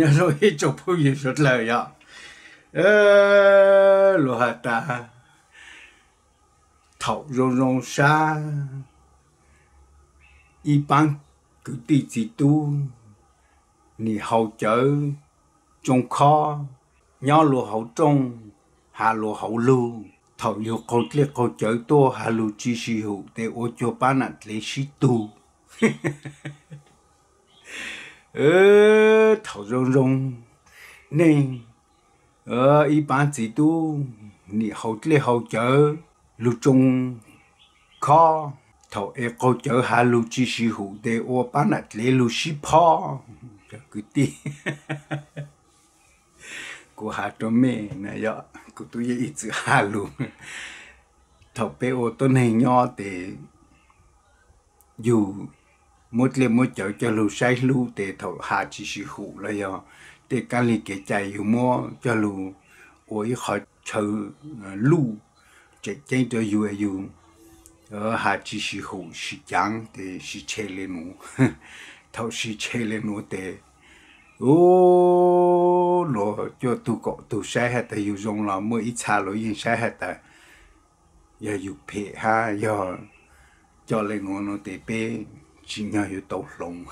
rồi chụp 녀석이 쪽폭이 좋라야 에 로하다 thọc y bán cứ đi chỉ tu nì hậu chở trong kho nhỏ lúa hậu trong hạ lúa hậu lưu thầu nhiều câu tiết câu chở tua hạ lưu chi si hữu để ô cho bán nạt lấy si tu 呃，头茸茸，你呃一般几度，你好这好久，路中靠头一个走下路只是好的，我把那这路是跑，这个的，我还着没那要，我都也一直下路，头被我都那鸟的，有。một lên một chỗ cho lù sai lù để thầu hạ chỉ sĩ hụ là do để cái lì cái chạy dù mò cho lù ôi khỏi chờ ờ, lù chạy chạy cho dù dù ờ, ở hạ chỉ sĩ hụ sĩ chẳng để sĩ chê lên nó thầu sĩ chê lên nó để ô nó cho tu cọ tu sai hết tại dù dùng là mới ít xa lỗi yên sai hết tại giờ dù phê ha giờ cho lên nó nó để bê chỉ nhà yêu tàu lòng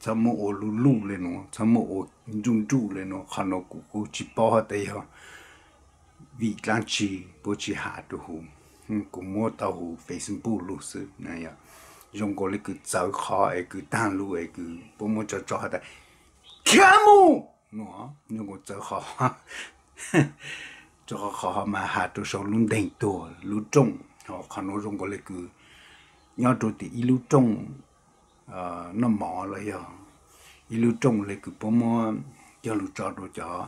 cha mô ô lu lung lên nó cha mô ô dung trụ lên nó khăn nó cũng cũng chỉ bỏ hết đấy ha vì lang chỉ bố chỉ hạ đồ hù cũng mua tàu hù phải xin bù lu sự này à dùng cái cứ cháu khó ấy cứ tan lu ấy cứ bố mua cho cho hết đấy cha mô nó dùng cái cháu khó cho khó mà hạ đồ sống luôn đỉnh tổ luôn trông họ khăn nó dùng cái cứ nhớ chỗ thì ilu trông à, nó mỏ rồi giờ ilu trông lấy cứ bơm mò giờ lu cho đồ cho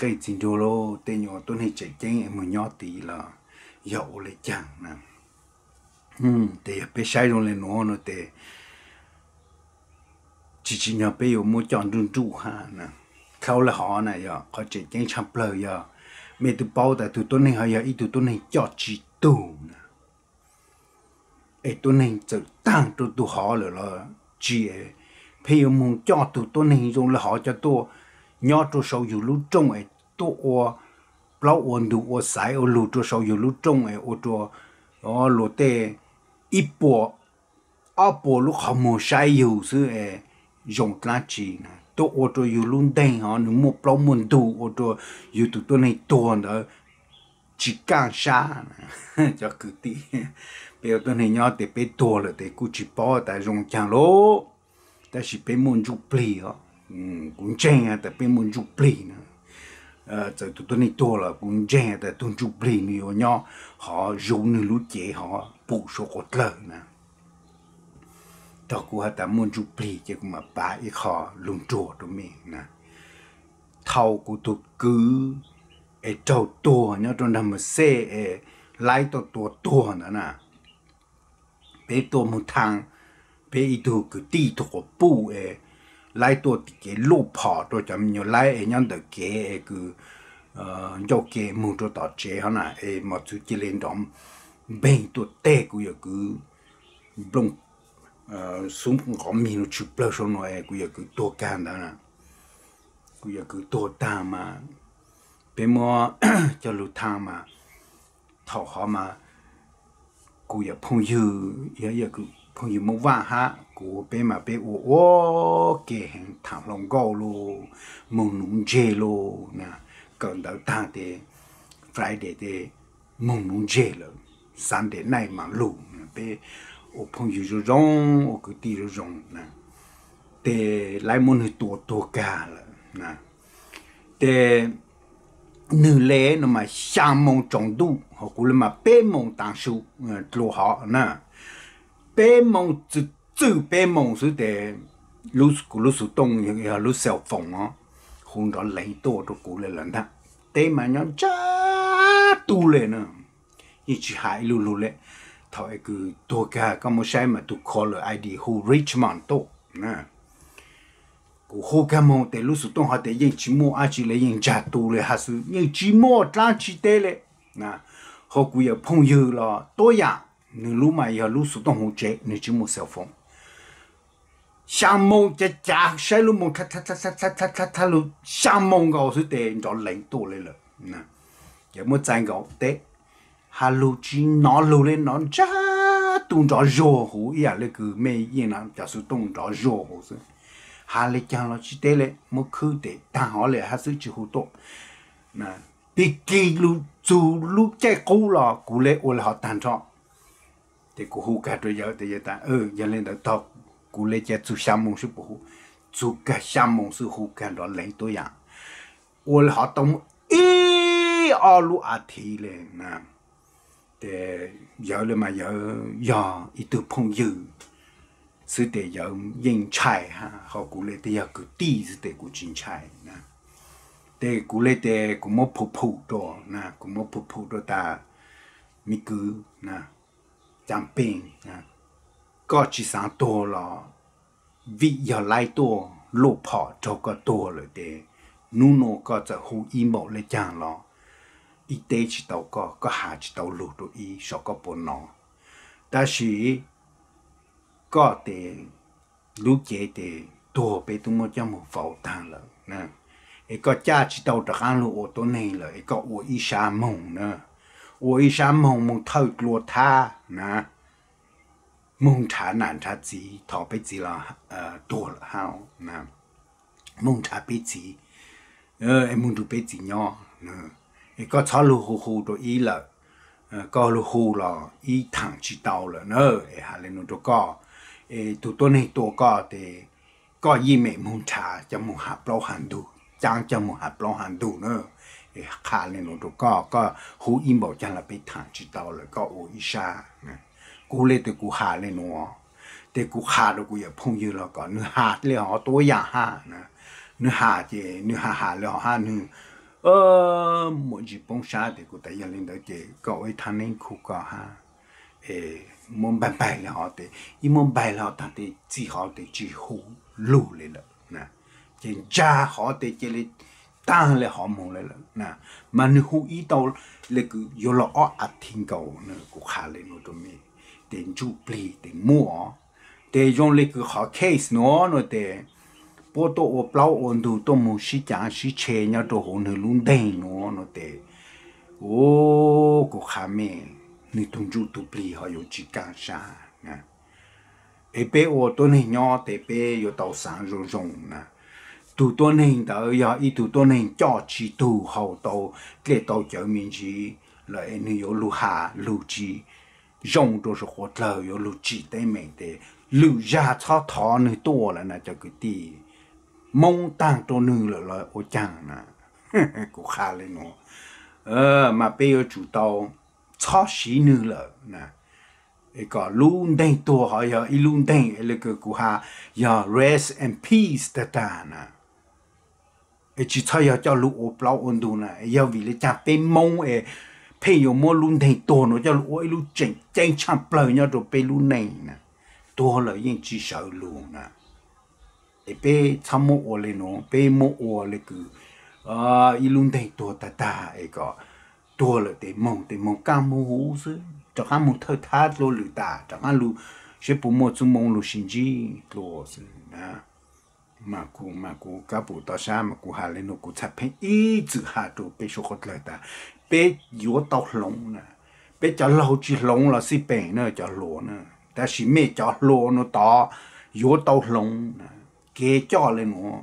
cái chính đồ lo tên nhỏ tôi hay chạy chén em muốn nhớ thì là dậu lấy chẳng nè ừ thì à, bé sai rồi lên nó nó thì chỉ chỉ nhớ bé yêu mua chọn đường trụ ha nè khâu là họ này giờ à, có chạy chén chăm lời giờ mẹ tụi bao tại tụi tôi này họ giờ ít tụi tôi này cho chỉ tù nè ai tôi nên tự tăng tôi tôi họ là là chỉ phải bây muốn cho tôi tôi nên dùng là họ cho tôi nhớ tôi sau dù lúc trong ấy tôi ô lâu ổn đủ ô sai ô lúc tôi sau dù lúc trong ấy ô tôi ô lúc tê ít bộ ở bộ lúc họ muốn sai dù sự ấy dùng lá chỉ này tôi ô tôi dù lúc đây họ nếu một lâu muốn đủ ô tôi dù tôi tôi nên tuần đó chỉ càng xa cho cứ tí bây giờ tôi này nhau thì bé to rồi thì cứ chỉ bỏ tại dùng chẳng lỗ ta chỉ bé muốn chụp plei ó cũng chen à tại bé muốn chụp plei nữa ờ tại tụi tôi này to là cũng chen à tại tôi chụp plei nữa nhau họ dùng nữa lúc chế họ bổ số cột lợn nè tao cũng hả ta muốn chụp plei chứ cũng mà bà họ lùng chùa tụi mình nè thâu của tôi cứ e trâu tua nhớ trong đầm một xe e lái tàu tua tua nữa na, bé tua một thang, bé ít tu cứ đi tu có bu e lái tua thì cái lô phò rồi chấm nhớ lái e nhớ được cái e cứ cho cái mua cho tàu chế hả nè e mà chú chỉ lên đó bên tua tê cũng giờ cứ blong ờ, xuống có mình nó chụp lơ xong rồi cũng giờ cứ tua can đó nè cũng giờ cứ tua ta mà bên mua cho lu thang mà thọ họ mà cụ giờ phong dư giờ giờ cụ phong dư mua vàng ha cụ bên mà bên ô ô kề hàng thằng lòng gò lô mông nũng dê lô nè còn đầu thang thì Friday thì mông nũng dê lô Sunday này mà lù bên ô phong dư rồi rong ô cụ tì rồi rong nè để lại muốn tổ tổ cả là nè để nữ lệ nó mà sáng mong trọng đủ họ cũng là mà bê mong tăng số ờ, lô họ nè bê mong chữ chữ bê mong số để lúc của lúc số đông những ờ, cái ờ, lúc sẹo phòng á không đó lấy tổ cho cụ lên lần thằng thế mà nhóm chá tu lên nè như chỉ hại lù lù lệ thôi cứ tôi cả có một sai mà tôi call ID who Richmond đó, nè hô cả mong tế lúc tông họ tế yên chỉ mô á chỉ lấy yên trả tù lấy hạ sư yên chỉ mô trang chỉ tế lệ nà họ cũng có bạn yêu là đa dạng, nên lúc mà giờ lúc tông hồ chế nên chỉ mô sẹo phong sang mong chế trả sẽ lúc mong thắt thắt thắt thắt thắt thắt thắt thắt lúc sang mong gạo sư tế cho lãnh tù lấy lệ nà giờ mô trang gạo tế hà lúc chỉ nó lúc lên nó trả tụng cho rô hú ya lấy cứ mê yên là trả sư tông cho rô hú sư hà lê chàng lo chỉ tế lệ một khứ để ta họ lệ hà sự chỉ hữu tổ nè bị kỳ lu dù lu chạy cố lò cụ lệ ô là họ tàn trọ thì cụ hữu cả rồi giờ thì giờ ta ừ giờ lên đầu tóc cụ lệ chạy chú xa mông sư bù hữu chú cả xa mông sư hữu cả đó lấy tôi ạ ô là họ tông ý ô lu à thì lệ nè thì giờ lên mà giờ giờ ý tự phong dự 是得要用菜哈，好过来得要个地是得个种菜呢。得过来得个么婆婆多呢，个么婆婆多大米个呢，长病呢，高智商多了，胃要来多，落跑这个多了的，努努个在胡一毛来讲了，一得去到个个下去到路都一少个不孬，但是。ก็เตลูกเจเตตัวไปตุ้มจะมูฟ่าตางเลยนะไอ้ก็จ้าชิตเอาตะการลูกโอตัวนี้เลยไอ้ก็อวอีชามงนะอวอีชามงมึงเท่ากลัวท่านะมึงฐานนานทัดจีถอไปจีละเอ่อตัวละเฮานะมึงฐาไปจีเออไอ้มึงดูไปจีย่อนะไอ้ก็ชอลูฮูฮูตัวอีละก็ลูฮูละอีถังชิตเอาลยเนอะไอ้ฮาเลนุตัวก็เอุตต้นัก็ยี่เมมุนชาจะมุหาปลาหันดูจางจะมุหาปลาหันดูเนอะขาเลยนตัวก็ก็หูอิมบอกจะเละไปทางจิตเอาเลยก็โออิชากูเลยตัวกูหาเลยนัวแต่กูขาดกูอย่าพุ่งยืนแล้วก็เนื้อหาเลยหอตัวอย่างห้านะ เนื้อหาเจเนื้อหาหาเลยหอห้านึง เออหมดจีปงชาแต่กูแต่ยังเล่นได้เจ ก็ไอ้ท่านนีงคูก็ห้า诶，门板摆了好的，一门摆了，他的最好的就好路来了，那，这家好的这里当了好门来了，那，嘛你呼一到那个有了二阿听高那个下来那种咩，点主力点摸，点用那个好 case 喏那的。波多我老温度都冇时间时切，伢都好那弄定喏那的，哦，个下面。ni tung trụ tụ bì họ yêu chỉ cả sa nè ế bé ô tôi này nhỏ tế bé yêu tàu sáng rồng rồng nè tụ tôi này tớ yêu ý tụ tôi này cho chỉ tụ hậu tàu để tàu chở mình chỉ là em yêu lu hà lu chỉ rồng đồ sự hoạt lờ yêu lu Chi tế mình tế lu ra cho thọ nơi tua là nè cho cái tì mong tăng tôi nương là là ô chẳng nè cũng khá lên nó ờ mà bây giờ chủ tàu cho xí nữ lợ nè có luôn đây tổ họ giờ y luôn đây là cái cụ hà rest and peace ta nè chỉ cho giờ cho lũ ốp lão nè giờ vì là cha bé mông ấy phải giờ mua luôn đây tổ nó cho lũ ấy lũ chỉnh chỉnh chăm bờ nhau nè tổ là yên chỉ sợ luôn nè ấy bé chăm mua ôn lên nó bé mua ôn lên à y luôn đây tổ ta ta tua là để mong để mong cam mong hú chứ chẳng hạn mong thơ thát lô lử tả chẳng hạn lù sẽ bù mò chung mong lù xin chi lô chứ nè mà cụ mà cụ cá bộ tao xa mà cụ hà lên nó cụ chặt phèn ý chữ hà đồ bê số khót lời ta bê yếu tao lông nè bê cho lâu chỉ lông là xí bè nè cho lô nè ta xí mê lô nó to yếu tao lông nè kê cho lên nó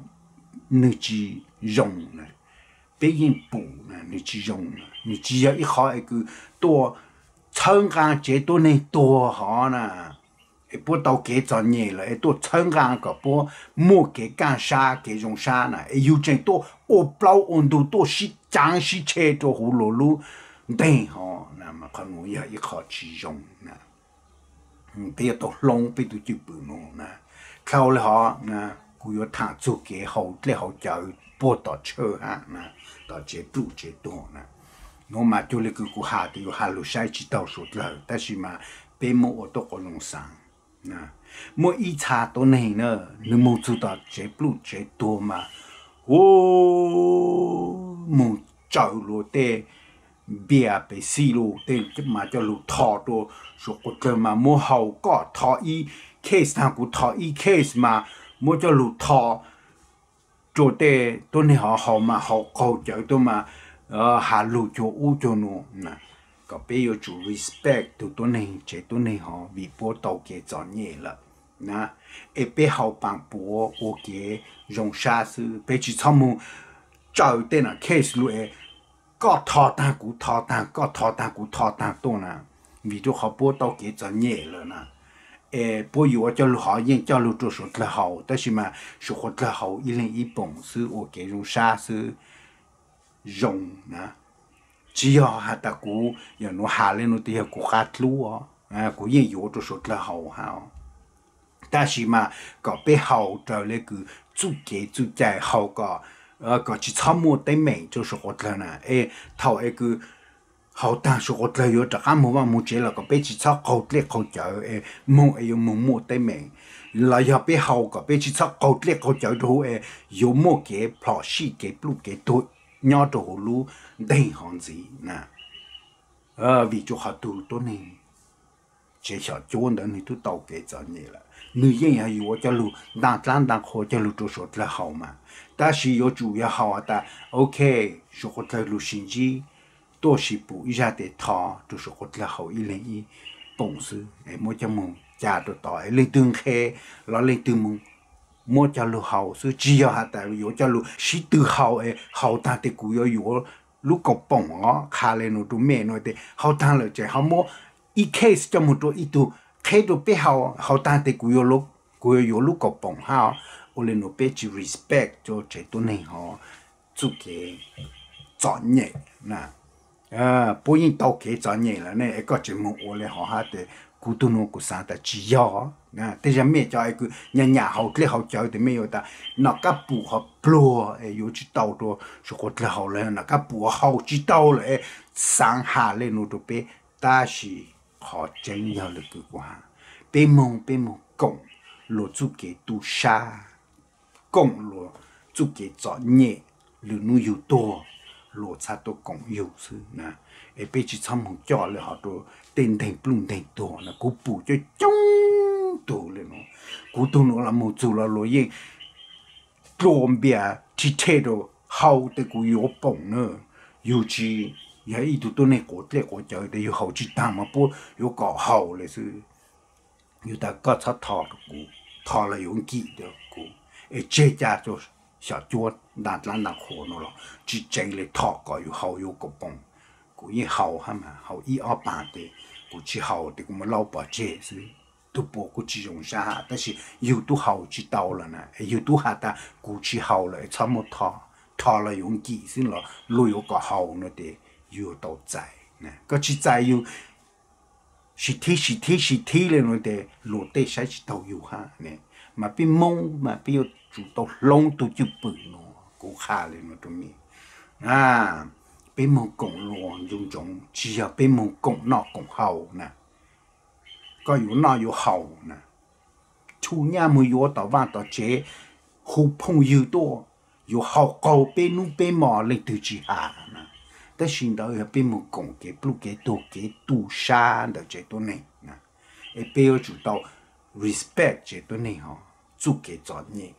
nữ chỉ rồng nè 别人补呢，你去用呢，你只要一下一个多，参加这多呢多好呢，一不到给专业了，一多参加个不莫给干啥给用啥呢，有这多我包温度多是长是切多葫芦噜，对哈，那么可能要一下去用呢，嗯，别到浪别到就不弄呢，靠了哈，那古要他做给好，最好就。อเช่ปต波อ车啊呢，到这度这多呢。我ะ就那个古哈的有哈路ุ去到处了，但是嘛，被摸我都搞弄伤。那摸一查到เ呢，你摸ด道这路这แต่ชิมาเลบียไปซปลุเตวมโอ้ตมาจะลุทอตัวสุกเจิมาโมเฮาก็ทออีเคสทางกูทออีเคสมาโมจะลุทอ cho tê tôi này họ họ mà họ cầu chở tôi mà hà lù cho u chỗ nụ nè có bây giờ chủ respect tụi tôi này chế tôi này họ vì bố tàu kia cho nhẹ là nè ê bé họ bằng bố u kia dùng xa sư bé chỉ xong mù chào tê là case lụi có thọ ta cũng thọ ta có thọ ta cũng thọ ta tôi nè vì tôi họ bố tàu kia cho nhẹ là nè 诶，不如我叫路好人，叫路做说得好，但是嘛，说活得好，一人一本事，我给用啥是用呢？只要哈达古要侬下来侬底下古哈路哦，啊，古人有做说得好哈。但是嘛，搞背后找那个主给主在好个，呃，搞去草木对面就是活得呢，诶，头一个。ขาตั้งสุขใจอยู่จะข้ามว่ามุ่งเจรก็ไปชิดซอกเขาเล็กเขาเาอเอมุงเอยมุงมุ่งเต็มเองเราอยากไปเขาก็ไปชิดซอกเขาเล็กเขาเาอดูเอยมุ่งเก็บพลอสิีเก็บลูกเก็บตัวยอดะตัวลูกได้หันสีนะเออวิจุขาดูวตัวนี้เจ้าชายจวนเดินให้ตัวเตเกจันยี่ละหนึ่งยังอยู่ว่า่จะรู้ดังจังดังขอจะรู้ตัวสุดแล้วเขามาแต่สิ่อยากอยู่ยังเขาแต่โอเคสุขใจรู้สิ่งที่多西部一下的他就是活了好一人一本事，哎，莫叫么，家都大，哎，你蹲开，老你蹲么，莫叫路好，所以只要哈在有叫路，是都好哎，好大的古要有，如果本啊，卡来那都没那的，好大了这，好么，一开始这么多一度，开到背后，好大的古要路，古要有如果本哈，我来那边去 respect 就这都内哈，做给专业那。à bố yên tàu kế cho nhẹ là nè cái chỉ mong ô lệ họ hát để cú tu nô cú sáng ta chỉ gió nè thế giờ mẹ cho ai cứ nhà nhà hậu lệ hậu chơi thì mẹ yêu ta nó cá bù họ plua ấy yêu chỉ tàu đó số cốt lệ hậu lệ nó cá bù hậu chỉ tàu lệ sáng hạ lệ nô đồ bé ta chỉ họ chân nhau lệ cứ quá bé mong bé mong cổng lộ chú kế tu sa cổng lộ chú kế cho nhẹ lựa nuôi yêu to lộ xa tổ cũng yêu sư nè ấy bây giờ xong hồng cho là họ tổ tên thành plung thành tổ là cố bù cho chống tổ lên nó cố tổ nó là một chỗ là lộ yên trộm bia chỉ thế đồ hậu tới cố yếu bổng nữa yêu chi ya dạ, ý tụ tổ này cố lệ cố chơi để yêu hậu chỉ tạm mà bố yêu cỏ hậu là sư yêu ta có sát thọ cố thọ là yêu kỹ được cố ấy chế cha cho 小脚打打打火侬咯，去整理套个有好有个帮，故意好哈嘛，好一二八的，过去好的我们老百姓是都包括去用下，但是有都好去到了呢，有都哈的过去好了，差么套套了用几身了，路有个好那的有到在呢，过去在有。สิทีสิทีสิทีเลยนู่นแต่หลุดได้ใช้ตัวอยู่ฮะเนี่ยมาเป็นมงมาเป็น chúng tôi lông tụ chụp bự nó cũng khá lên nó tụi mình à bên mông cổng luôn dùng chúng chỉ ở bên mông cổng nọ cổng hậu nè có yếu nọ yếu hậu nè chú nhà mới yếu tao vào tao chế hù phong yếu to yếu hậu cầu bên nu bên mỏ lên từ chỉ hạ nè ta xin đó ở bên mông cổng cái blu cái tổ cái tu sa đó chế tổ này nè ở bây giờ chủ tao respect chế tổ này hả chú cái cho nhỉ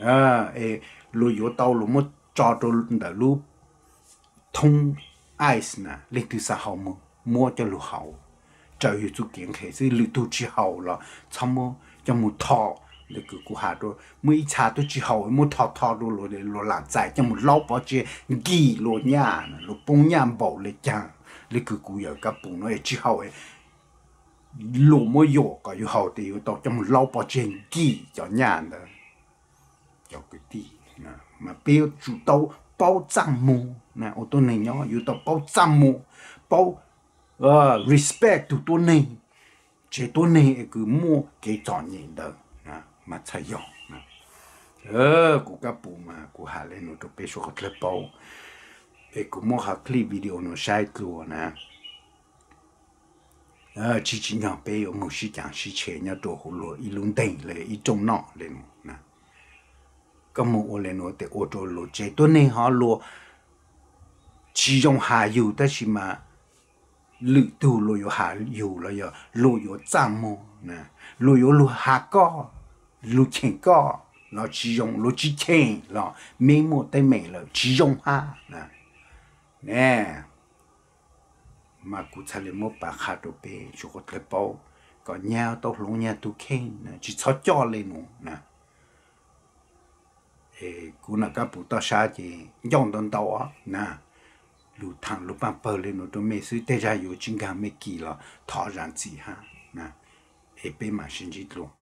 à ê lu yo tao lu mo cho to da lu thông ice na lên từ sa hậu mo mua cho lu hậu cho yu chu kiến khế sư lu tu chi hậu là xong mo cho mu thọ được cứ cú hà rồi mới cha tu chi hậu mu thọ thọ rồi rồi rồi là giải cho mu lâu bao chi gì rồi nhà rồi bông nhà bảo lấy chăng lấy cứ cú giờ các bông nó chi hậu ấy lỗ mới dỗ có yu hậu thì yu tao cho mu lâu bao chi gì cho nhà nữa cho cái tí nè mà biểu chủ tàu bao trăm mù nè ô tô này nhỏ yêu tàu bao trăm mù bao ờ, respect tụ tôi này chế tôi này cứ mua cái trò nhìn đó nè mà chạy dọn nè ờ cụ cá bù mà cụ hà lên nó chụp cái số khát lép bao ê cụ mua hà clip video nó sai luôn nè ờ chỉ chỉ nhau bây giờ một số chẳng chỉ chế nhau đồ hồ lô ít luôn tiền lệ ít trông nọ lên cái mô ô lê nó tế ô tô lô chế tôi nên họ lô chỉ dùng hạ yếu đó chỉ mà lự tu lô yếu hạ yếu là yếu lô yếu trang mô nè lô yếu lô hạ có lô chén có nó chỉ dùng lô chỉ chén là mấy mô tay mẹ là chỉ dùng hạ nè nè mà cụ thà lê mô bà khá đồ bê chú có thể bảo có nhau tao lô nhau tu khen chỉ cho cho lên nè cú nà cá bù tao sa chỉ dòng đòn tàu á nà lù thằng lù bằng bờ lên nó đôi mẹ suy tê ra yêu chính gà mẹ kỳ là thọ rằng gì ha nà ebe mà sinh chỉ luôn